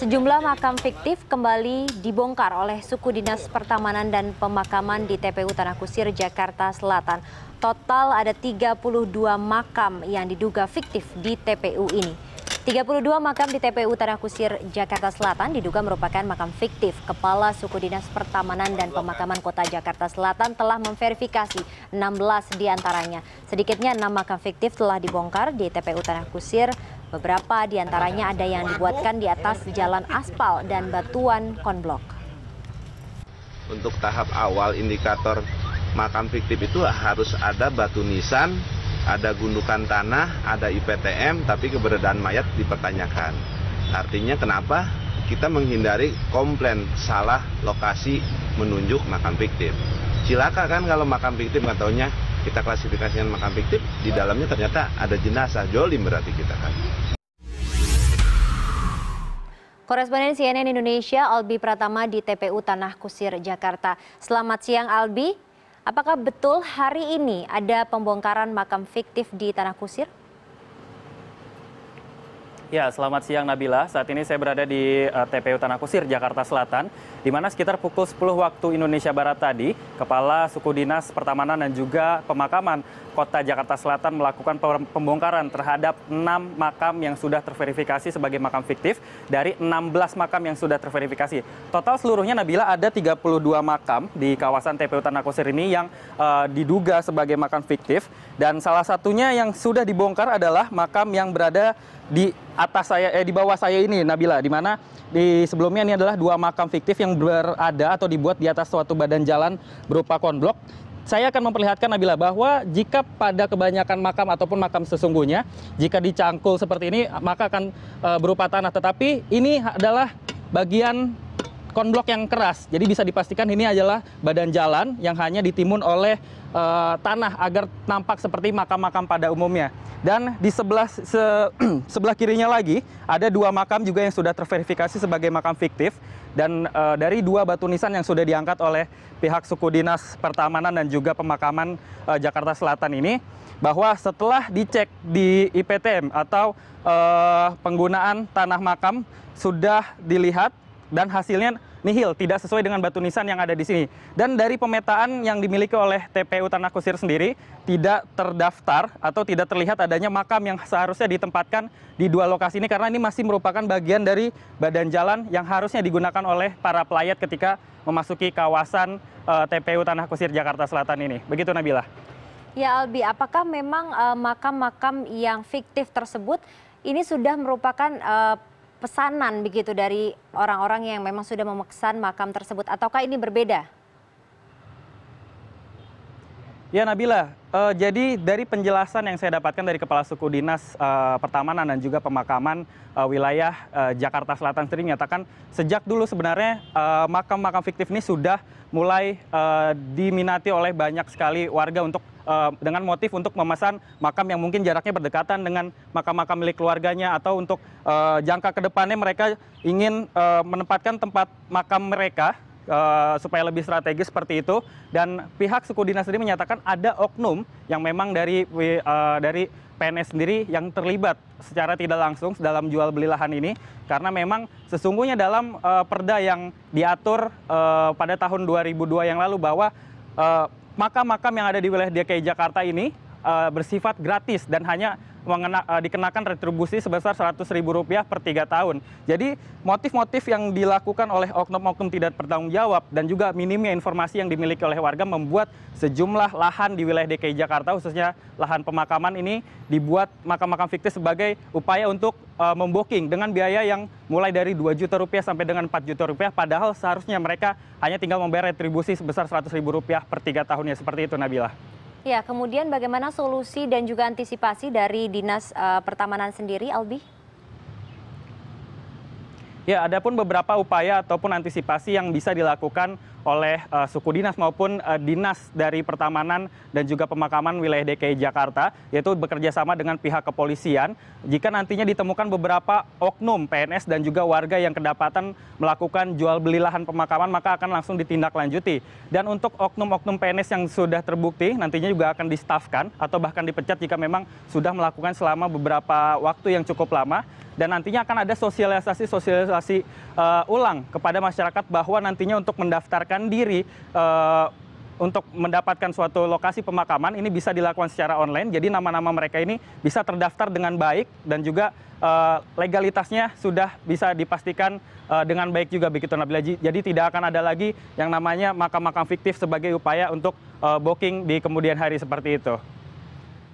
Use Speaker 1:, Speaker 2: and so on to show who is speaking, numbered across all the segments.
Speaker 1: Sejumlah makam fiktif kembali dibongkar oleh suku dinas pertamanan dan pemakaman di TPU Tanah Kusir, Jakarta Selatan. Total ada 32 makam yang diduga fiktif di TPU ini. 32 makam di TPU Tanah Kusir, Jakarta Selatan diduga merupakan makam fiktif. Kepala Suku Dinas Pertamanan dan Pemakaman Kota Jakarta Selatan telah memverifikasi 16 diantaranya. Sedikitnya 6 makam fiktif telah dibongkar di TPU Tanah Kusir, Beberapa di antaranya ada yang dibuatkan di atas jalan aspal dan batuan konblok.
Speaker 2: Untuk tahap awal indikator makam fiktif itu harus ada batu nisan, ada gundukan tanah, ada IPTM, tapi keberadaan mayat dipertanyakan. Artinya kenapa kita menghindari komplain salah lokasi menunjuk makam fiktif. Silakan kan kalau makam fiktif nggak taunya kita klasifikasikan makam fiktif di dalamnya ternyata ada jenazah jolim berarti kita kan
Speaker 1: Koresponden CNN Indonesia Albi Pratama di TPU Tanah Kusir Jakarta. Selamat siang Albi. Apakah betul hari ini ada pembongkaran makam fiktif di Tanah Kusir?
Speaker 2: Ya, selamat siang Nabila. Saat ini saya berada di uh, eh, TPU Tanah Kusir, Jakarta Selatan, di mana sekitar pukul 10 waktu Indonesia Barat tadi, Kepala Suku Dinas Pertamanan dan juga Pemakaman Kota Jakarta Selatan melakukan pembongkaran terhadap 6 makam yang sudah terverifikasi sebagai makam fiktif dari 16 makam yang sudah terverifikasi. Total seluruhnya Nabila ada 32 makam di kawasan TPU Tanah Kusir ini yang uh, diduga sebagai makam fiktif dan salah satunya yang sudah dibongkar adalah makam yang berada di atas saya eh di bawah saya ini Nabila di mana di sebelumnya ini adalah dua makam fiktif yang berada atau dibuat di atas suatu badan jalan berupa konblok saya akan memperlihatkan Nabila bahwa jika pada kebanyakan makam ataupun makam sesungguhnya jika dicangkul seperti ini maka akan e, berupa tanah tetapi ini adalah bagian konblok yang keras. Jadi bisa dipastikan ini adalah badan jalan yang hanya ditimun oleh uh, tanah agar nampak seperti makam-makam pada umumnya. Dan di sebelah se, sebelah kirinya lagi ada dua makam juga yang sudah terverifikasi sebagai makam fiktif dan e, dari dua batu nisan yang sudah diangkat oleh pihak suku dinas pertamanan dan juga pemakaman e, Jakarta Selatan ini bahwa setelah dicek di IPTM atau e, penggunaan tanah makam sudah dilihat dan hasilnya nihil, tidak sesuai dengan batu nisan yang ada di sini. Dan dari pemetaan yang dimiliki oleh TPU Tanah Kusir sendiri, tidak terdaftar atau tidak terlihat adanya makam yang seharusnya ditempatkan di dua lokasi ini karena ini masih merupakan bagian dari badan jalan yang harusnya digunakan oleh para pelayat ketika memasuki kawasan uh, eh, TPU Tanah Kusir Jakarta Selatan ini. Begitu Nabila.
Speaker 1: Ya Albi, apakah memang eh, makam-makam uh, yang fiktif tersebut ini sudah merupakan uh, pesanan begitu dari orang-orang yang memang sudah memesan makam tersebut ataukah ini berbeda?
Speaker 2: Ya Nabila, uh, jadi dari penjelasan yang saya dapatkan dari Kepala Suku Dinas uh, Pertamanan dan juga Pemakaman uh, Wilayah uh, Jakarta Selatan sendiri menyatakan sejak dulu sebenarnya makam-makam uh, fiktif ini sudah mulai uh, diminati oleh banyak sekali warga untuk Eh, dengan motif untuk memesan makam yang mungkin jaraknya berdekatan dengan makam-makam milik keluarganya atau untuk eh, jangka kedepannya mereka ingin eh, menempatkan tempat makam mereka supaya lebih strategis seperti itu dan pihak suku dinas sendiri menyatakan ada oknum yang memang dari dari PNS sendiri yang terlibat secara tidak langsung dalam jual beli lahan ini karena memang sesungguhnya dalam perda yang diatur pada tahun 2002 yang lalu bahwa makam makam yang ada di wilayah DKI Jakarta ini uh, bersifat gratis dan hanya mengena, eh, dikenakan retribusi sebesar Rp100.000 per tiga tahun. Jadi motif-motif yang dilakukan oleh oknum-oknum tidak bertanggung jawab dan juga minimnya informasi yang dimiliki oleh warga membuat sejumlah lahan di wilayah DKI Jakarta khususnya lahan pemakaman ini dibuat makam-makam fiktif sebagai upaya untuk uh, memboking dengan biaya yang mulai dari dua juta rupiah sampai dengan empat juta rupiah padahal seharusnya mereka hanya tinggal membayar retribusi sebesar 100 ribu rupiah per tiga tahunnya seperti itu Nabila.
Speaker 1: Ya, kemudian bagaimana solusi dan juga antisipasi dari Dinas uh, Pertamanan sendiri, Albi?
Speaker 2: Ya, ada pun beberapa upaya ataupun antisipasi yang bisa dilakukan oleh uh, suku dinas maupun uh, dinas dari pertamanan dan juga pemakaman wilayah DKI Jakarta yaitu bekerja sama dengan pihak kepolisian jika nantinya ditemukan beberapa oknum PNS dan juga warga yang kedapatan melakukan jual beli lahan pemakaman maka akan langsung ditindaklanjuti dan untuk oknum-oknum PNS yang sudah terbukti nantinya juga akan distafkan atau bahkan dipecat jika memang sudah melakukan selama beberapa waktu yang cukup lama dan nantinya akan ada sosialisasi sosialisasi uh, eh, ulang kepada masyarakat bahwa nantinya untuk mendaftarkan menyertakan diri eh, untuk mendapatkan suatu lokasi pemakaman ini bisa dilakukan secara online. Jadi nama-nama mereka ini bisa terdaftar dengan baik dan juga uh, legalitasnya sudah bisa dipastikan uh, dengan baik juga begitu Nabila. Jadi tidak akan ada lagi yang namanya makam-makam fiktif sebagai upaya untuk uh, booking di kemudian hari seperti itu.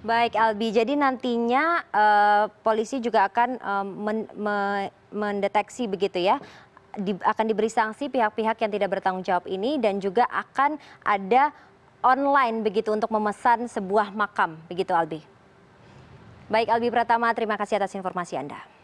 Speaker 1: Baik Albi, jadi nantinya uh, polisi juga akan uh, men, men mendeteksi begitu ya di, akan diberi sanksi pihak-pihak yang tidak bertanggung jawab ini dan juga akan ada online begitu untuk memesan sebuah makam begitu Albi. Baik Albi Pratama, terima kasih atas informasi Anda.